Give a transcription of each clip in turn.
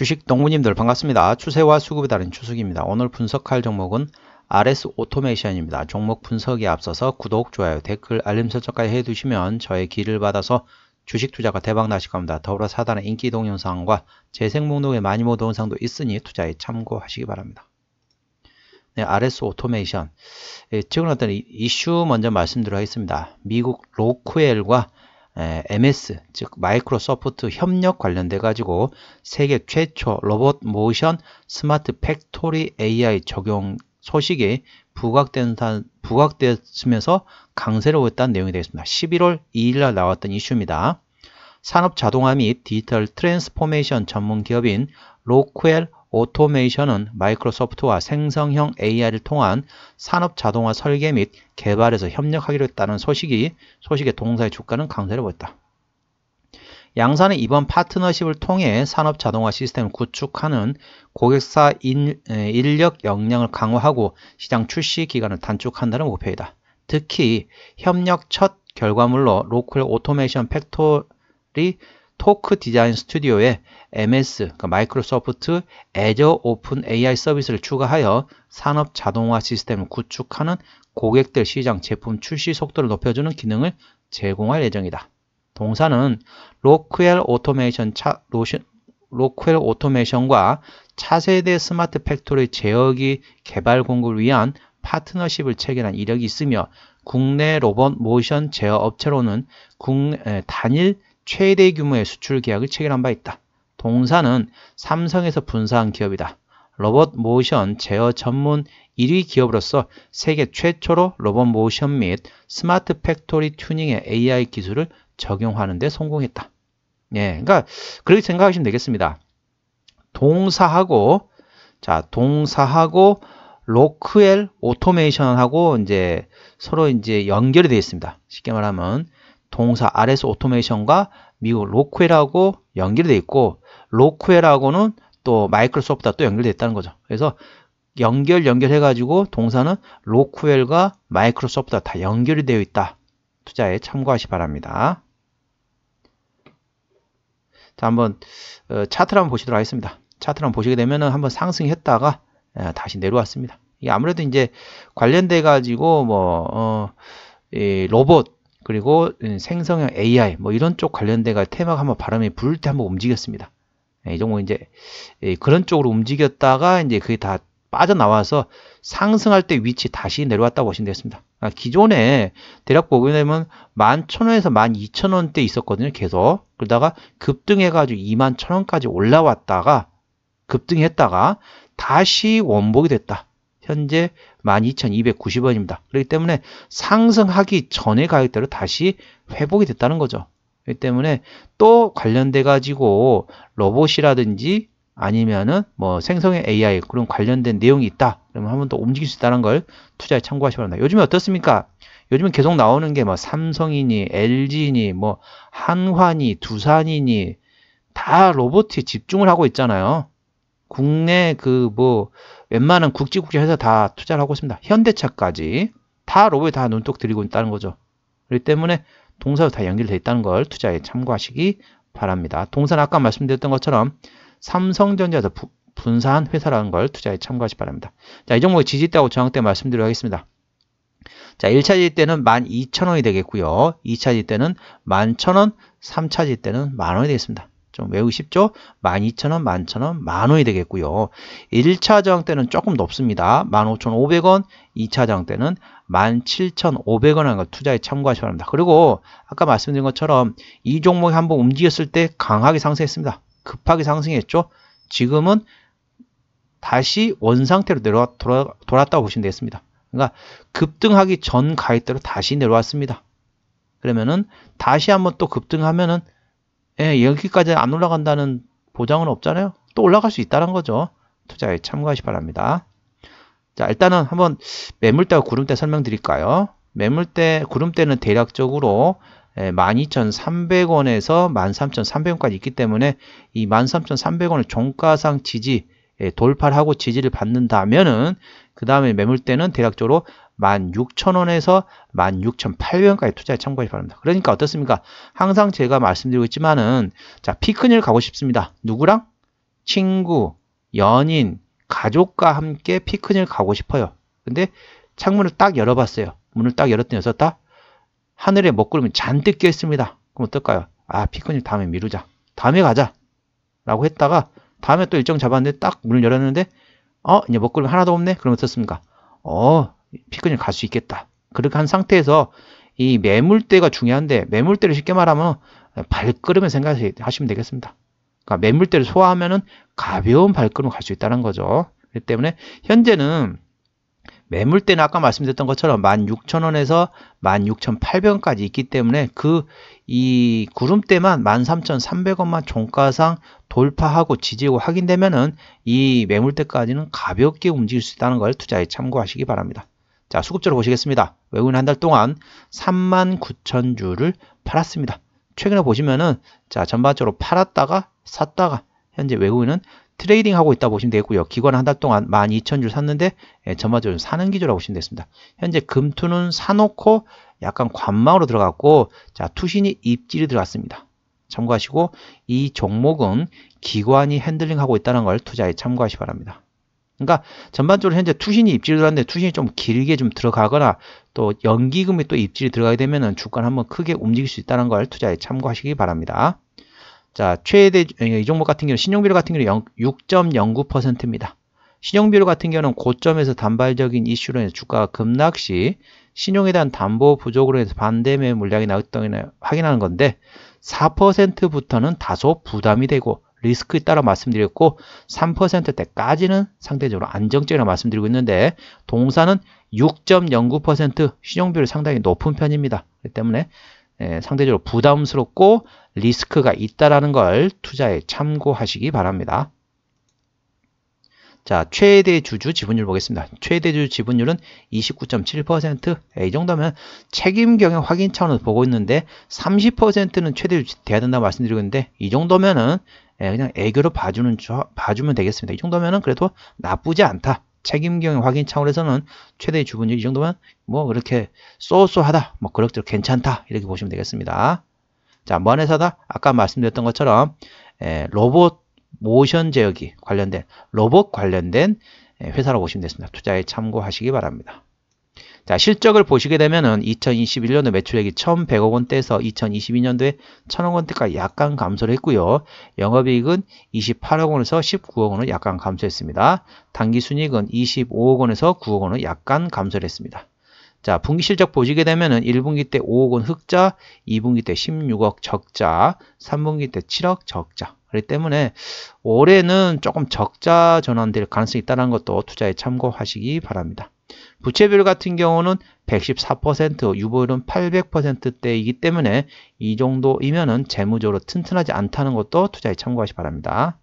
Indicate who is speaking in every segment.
Speaker 1: 주식 동무님들 반갑습니다. 추세와 수급에 다른추석입니다 오늘 분석할 종목은 RS 오토메이션입니다. 종목 분석에 앞서서 구독, 좋아요, 댓글, 알림 설정까지 해두시면 저의 길을 받아서 주식 투자가 대박 나실 겁니다. 더불어 사단의 인기 동영상과 재생 목록에 많이 모 동영상도 있으니 투자에 참고하시기 바랍니다. 네, RS 오토메이션. 예, 최근 어떤 이슈 먼저 말씀드리겠습니다. 미국 로크웰과 MS 즉 마이크로소프트 협력 관련돼 가지고 세계 최초 로봇 모션 스마트 팩토리 AI 적용 소식이 부각된, 부각됐으면서 강세를 보였다는 내용이 되겠습니다. 11월 2일날 나왔던 이슈입니다. 산업 자동화 및 디지털 트랜스포메이션 전문 기업인 로쿠엘 오토메이션은 마이크로소프트와 생성형 AI를 통한 산업 자동화 설계 및 개발에서 협력하기로 했다는 소식이 소식의 동사의 주가는 강세를 보였다. 양산은 이번 파트너십을 통해 산업 자동화 시스템을 구축하는 고객사 인, 인력 역량을 강화하고 시장 출시 기간을 단축한다는 목표이다. 특히 협력 첫 결과물로 로컬 오토메이션 팩토리 토크 디자인 스튜디오에 MS, 그러니까 마이크로소프트 애저 오픈 AI 서비스를 추가하여 산업 자동화 시스템을 구축하는 고객들 시장 제품 출시 속도를 높여주는 기능을 제공할 예정이다. 동사는 로크웰 오토메이션 차, 로션, 로크웰 오토메이션과 차세대 스마트 팩토리 제어기 개발 공급을 위한 파트너십을 체결한 이력이 있으며 국내 로봇 모션 제어 업체로는 국내, 단일 최대 규모의 수출 계약을 체결한 바 있다. 동사는 삼성에서 분사한 기업이다. 로봇 모션 제어 전문 1위 기업으로서 세계 최초로 로봇 모션 및 스마트 팩토리 튜닝의 AI 기술을 적용하는 데 성공했다. 예, 그러니까 그렇게 생각하시면 되겠습니다. 동사하고 자, 동사하고 로크엘 오토메이션하고 이제 서로 이제 연결이 되어 있습니다. 쉽게 말하면 동사 RS 오토메이션과 미국 로크웰하고 연결돼 있고 로크웰하고는 또 마이크로소프트와 또 연결돼 있다는 거죠. 그래서 연결 연결해 가지고 동사는 로크웰과 마이크로소프트와 다 연결이 되어 있다. 투자에 참고하시 바랍니다. 자, 한번 어, 차트를 한번 보시도록 하겠습니다. 차트를 한번 보시게 되면은 한번 상승했다가 예, 다시 내려왔습니다. 이게 아무래도 이제 관련돼 가지고 뭐 어, 로봇 그리고 예, 생성형 AI 뭐 이런 쪽 관련돼가 테마가 한번 바람이 불 때 한번 움직였습니다. 예, 이 정도 이제 예, 그런 쪽으로 움직였다가 이제 그게 다 빠져나와서 상승할 때 위치 다시 내려왔다고 보시면 되겠습니다. 아, 기존에 대략 보게 되면 11,000원에서 12,000원대 있었거든요. 계속. 그러다가 급등해가지고 21,000원까지 올라왔다가 급등했다가 다시 원복이 됐다. 현재 12,290원입니다. 그렇기 때문에 상승하기 전의 가격대로 다시 회복이 됐다는 거죠. 그렇기 때문에 또 관련돼 가지고 로봇이라든지 아니면은 뭐 생성의 AI 그런 관련된 내용이 있다. 그러면 한 번 더 움직일 수 있다는 걸 투자에 참고하시기 바랍니다. 요즘에 어떻습니까? 요즘에 계속 나오는 게 뭐 삼성이니 LG니 뭐 한화니 두산이니 다 로봇에 집중을 하고 있잖아요. 국내 그뭐 웬만한 국제국제 회사 다 투자를 하고 있습니다. 현대차까지 다 로고에 다 눈독 들이고 있다는 거죠. 그렇기 때문에 동사도 다 연결되어 있다는 걸 투자에 참고하시기 바랍니다. 동사는 아까 말씀드렸던 것처럼 삼성전자에서 부, 분산 회사라는 걸 투자에 참고하시기 바랍니다. 자, 이 종목 지지대하고 저항대 말씀드리겠습니다. 도록하 자, 1차 지지대는 12,000원이 되겠고요. 2차 지지대는 11,000원, 3차 지지대는 만원이 되겠습니다. 좀 외우기 쉽죠? 12,000원, 11,000원, 만원이 되겠고요. 1차 저항 때는 조금 높습니다. 15,500원, 2차 저항 때는 17,500원을 투자에 참고하셔야합니다 그리고 아까 말씀드린 것처럼 이 종목이 한번 움직였을 때 강하게 상승했습니다. 급하게 상승했죠? 지금은 다시 원상태로 내려와 돌아, 돌았다고 보시면 되겠습니다. 그러니까 급등하기 전가입대로 다시 내려왔습니다. 그러면은 다시 한번 또 급등하면은 예, 여기까지 안 올라간다는 보장은 없잖아요. 또 올라갈 수 있다는 거죠. 투자에 참고하시 바랍니다. 자, 일단은 한번 매물대와 구름대 설명드릴까요? 매물대, 구름대는 대략적으로 12,300원에서 예, 13,300원까지 있기 때문에 이 13,300원을 종가상 지지, 예, 돌파하고 를 지지를 받는다면은 그 다음에 매물대는 대략적으로 16,000원에서 16,800원까지 투자에 참고하시기 바랍니다. 그러니까 어떻습니까? 항상 제가 말씀드리고 있지만은 자 피크닉을 가고 싶습니다. 누구랑? 친구, 연인, 가족과 함께 피크닉을 가고 싶어요. 근데 창문을 딱 열어봤어요. 문을 딱 열었더니 여섯다 하늘에 먹구름이 잔뜩 껴 있습니다. 그럼 어떨까요? 아 피크닉 다음에 미루자. 다음에 가자. 라고 했다가 다음에 또 일정 잡았는데 딱 문을 열었는데 어 이제 먹구름 하나도 없네? 그럼 어떻습니까? 어 피크닉 갈수 있겠다. 그렇게 한 상태에서 이 매물대가 중요한데 매물대를 쉽게 말하면 발걸음을 생각하시면 되겠습니다. 그러니까 매물대를 소화하면은 가벼운 발걸음 갈수 있다는 거죠. 그렇기 때문에 현재는 매물대는 아까 말씀드렸던 것처럼 16,000원에서 16,800원까지 있기 때문에 그 이 구름대만 13,300원만 종가상 돌파하고 지지고 확인되면은 이 매물대까지는 가볍게 움직일 수 있다는 걸 투자에 참고하시기 바랍니다. 자, 수급자로 보시겠습니다. 외국인 한 달 동안 39,000주를 팔았습니다. 최근에 보시면은 자, 전반적으로 팔았다가 샀다가 현재 외국인은 트레이딩 하고 있다 보시면 되겠고요. 기관 한 달 동안 12,000주 샀는데 예, 전반적으로 사는 기조라고 보시면 되겠습니다. 현재 금투는 사놓고 약간 관망으로 들어갔고 자, 투신이 입질이 들어갔습니다. 참고하시고 이 종목은 기관이 핸들링하고 있다는 걸 투자에 참고하시 바랍니다. 그러니까 전반적으로 현재 투신이 입질이 들어왔는데 투신이 좀 길게 좀 들어가거나 또 연기금이 또 입질이 들어가게 되면은 주가를 한번 크게 움직일 수 있다는 걸 투자에 참고하시기 바랍니다. 자, 최대 어, 이 종목 같은 경우 신용비율 같은 경우 는 6.09%입니다. 신용비율 같은 경우는 고점에서 단발적인 이슈로 인해 주가가 급락 시 신용에 대한 담보 부족으로 인 해서 반대 매물 물량이 나왔던 확인하는 건데 4%부터는 다소 부담이 되고 리스크에 따라 말씀드렸고 3%대까지는 상대적으로 안정적이라 말씀드리고 있는데 동사는 6.09% 신용비율 상당히 높은 편입니다. 그렇기 때문에 예, 상대적으로 부담스럽고 리스크가 있다라는 걸 투자에 참고하시기 바랍니다. 자, 최대 주주 지분율 보겠습니다. 최대 주주 지분율은 29.7%. 예, 이 정도면 책임 경영 확인 차원에서 보고 있는데 30%는 최대 주주 돼야 된다 고 말씀드리고 있는데 이 정도면은 예, 그냥 애교로 봐주는 봐주면 되겠습니다. 이 정도면은 그래도 나쁘지 않다. 책임경영 확인 차원에서는 최대 의 주분율 이 정도면 뭐 그렇게 쏘쏘하다 뭐 그럭저럭 괜찮다 이렇게 보시면 되겠습니다. 자 먼회사다 뭐 아까 말씀드렸던 것처럼 에, 예, 로봇 모션 제어기 관련된 로봇 관련된 예, 회사로 보시면 되겠습니다. 투자에 참고하시기 바랍니다. 자, 실적을 보시게 되면은 2021년도 매출액이 1,100억 원대에서 2022년도에 1,000억 원대까지 약간 감소를 했고요. 영업이익은 28억 원에서 19억 원을 약간 감소했습니다. 단기순이익은 25억 원에서 9억 원을 약간 감소를 했습니다. 자, 분기 실적 보시게 되면은 1분기 때 5억 원 흑자, 2분기 때 16억 적자, 3분기 때 7억 적자. 그렇기 때문에 올해는 조금 적자 전환될 가능성이 있다는 것도 투자에 참고하시기 바랍니다. 부채비율 같은 경우는 114% 유보율은 800%대이기 때문에 이 정도이면은 재무적으로 튼튼하지 않다는 것도 투자에 참고하시 바랍니다.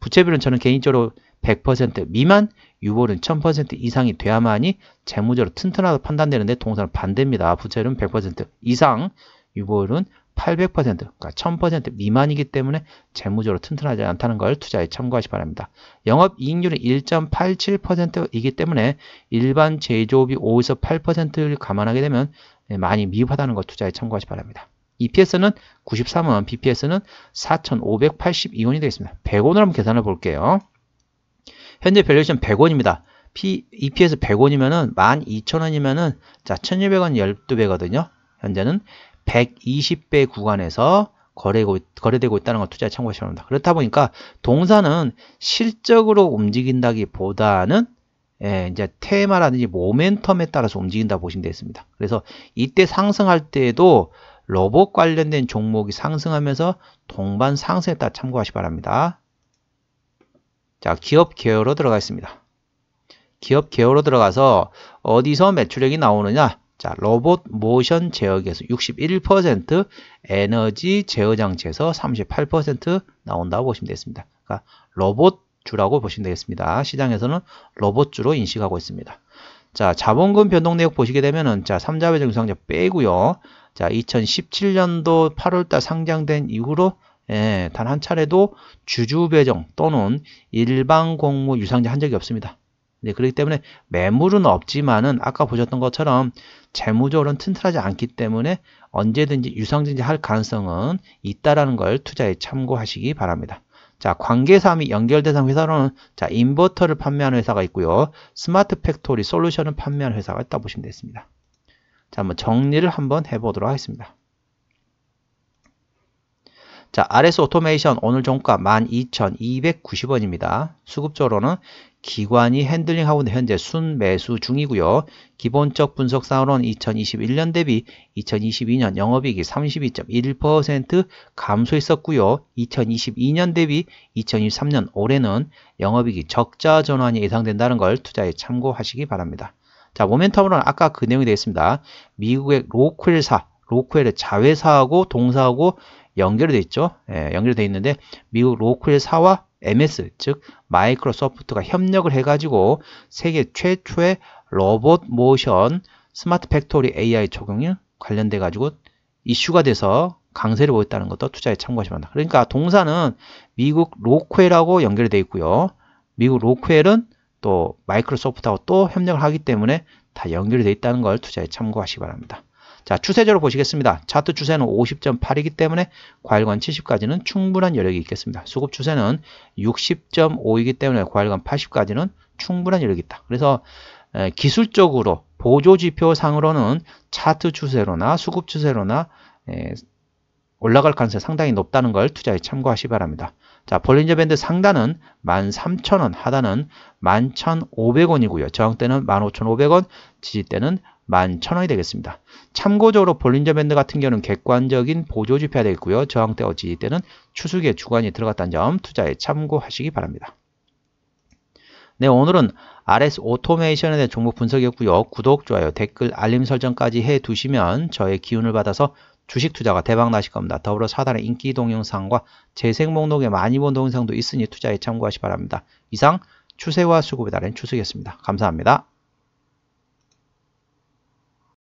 Speaker 1: 부채비율은 저는 개인적으로 100% 미만, 유보율은 1000% 이상이 돼야만이 재무적으로 튼튼하다고 판단되는데 동사는 반대입니다. 부채율은 100% 이상, 유보율은 800% 그러니까 1000% 미만이기 때문에 재무적으로 튼튼하지 않다는 걸 투자에 참고하시 기 바랍니다. 영업이익률이 1.87%이기 때문에 일반 제조업이 5에서 8%를 감안하게 되면 예, 많이 미흡하다는 걸 투자에 참고하시 기 바랍니다. EPS는 93원, BPS는 4,582원이 되겠습니다. 100원으로 한번 계산해 볼게요. 현재 밸류에션 100원입니다. P, EPS 100원이면은 12,000원이면은 자 1,200원 12배거든요. 현재는 120배 구간에서 거래고, 거래되고 있다는 걸 투자에 참고하시면 됩니다. 그렇다 보니까 동사는 실적으로 움직인다기보다는 예, 이제 테마라든지 모멘텀에 따라서 움직인다 보시면 되겠습니다. 그래서 이때 상승할 때에도 로봇 관련된 종목이 상승하면서 동반 상승에 따라 참고하시 기 바랍니다. 자, 기업 계열로 들어가 있습니다. 기업 계열로 들어가서 어디서 매출액이 나오느냐? 자, 로봇 모션 제어기에서 61%, 에너지 제어 장치에서 38% 나온다고 보시면 되겠습니다. 그러니까 로봇 주라고 보시면 되겠습니다. 시장에서는 로봇 주로 인식하고 있습니다. 자, 자본금 변동 내역 보시게 되면은 자, 3자배정 유상자 빼고요. 자, 2017년도 8월달 상장된 이후로 예, 단 한 차례도 주주 배정 또는 일반 공모 유상자 한 적이 없습니다. 네, 그렇기 때문에 매물은 없지만은 아까 보셨던 것처럼 재무적으로는 튼튼하지 않기 때문에 언제든지 유상증자 할 가능성은 있다라는 걸 투자에 참고하시기 바랍니다. 자, 관계사 및 연결 대상 회사로는 자, 인버터를 판매하는 회사가 있고요. 스마트 팩토리 솔루션을 판매하는 회사가 있다 고 보시면 되겠습니다. 자, 한번 정리를 한번 해 보도록 하겠습니다. 자, RS 오토메이션 오늘 종가 12,290원입니다. 수급적으로는 기관이 핸들링하고 현재 순매수 중이고요. 기본적 분석 사항으로는 2021년 대비 2022년 영업이익이 32.1% 감소했었고요. 2022년 대비 2023년 올해는 영업이익이 적자 전환이 예상된다는 걸 투자에 참고하시기 바랍니다. 자, 모멘텀으로는 아까 그 내용이 되어 있습니다. 미국의 로크사 로크웰의 자회사하고 동사하고 연결되어 있죠. 예, 연결되어 있는데 미국 로크사와 MS 즉 마이크로소프트가 협력을 해가지고 세계 최초의 로봇 모션 스마트 팩토리 AI 적용이 관련돼 가지고 이슈가 돼서 강세를 보였다는 것도 투자에 참고하시면 됩니다. 그러니까 동사는 미국 로코엘하고 연결이 되어 있고요. 미국 로코엘은 또 마이크로소프트하고 또 협력을 하기 때문에 다 연결이 되어 있다는 걸 투자에 참고하시기 바랍니다. 자, 추세적으로 보시겠습니다. 차트 추세는 50.8이기 때문에 과일관 70까지는 충분한 여력이 있겠습니다. 수급 추세는 60.5이기 때문에 과일관 80까지는 충분한 여력이 있다. 그래서 기술적으로 보조 지표 상으로는 차트 추세로나 수급 추세로나 올라갈 가능성이 상당히 높다는 걸 투자에 참고하시 기 바랍니다. 자, 볼린저 밴드 상단은 13,000원, 하단은 11,500원이고요. 저항대는 15,500원, 지지대는 11,000원이 되겠습니다. 참고적으로 볼린저 밴드 같은 경우는 객관적인 보조 지표가 되겠고요. 저항대 어지 찌 때는 추수기의 주관이 들어갔다는 점 투자에 참고하시기 바랍니다. 네, 오늘은 RS 오토메이션에 대한 종목 분석이었고요. 구독, 좋아요, 댓글, 알림 설정까지 해두시면 저의 기운을 받아서 주식 투자가 대박 나실 겁니다. 더불어 사단의 인기 동영상과 재생 목록에 많이 본 동영상도 있으니 투자에 참고하시 기 바랍니다. 이상 추세와 수급에 따른 추석이었습니다 감사합니다.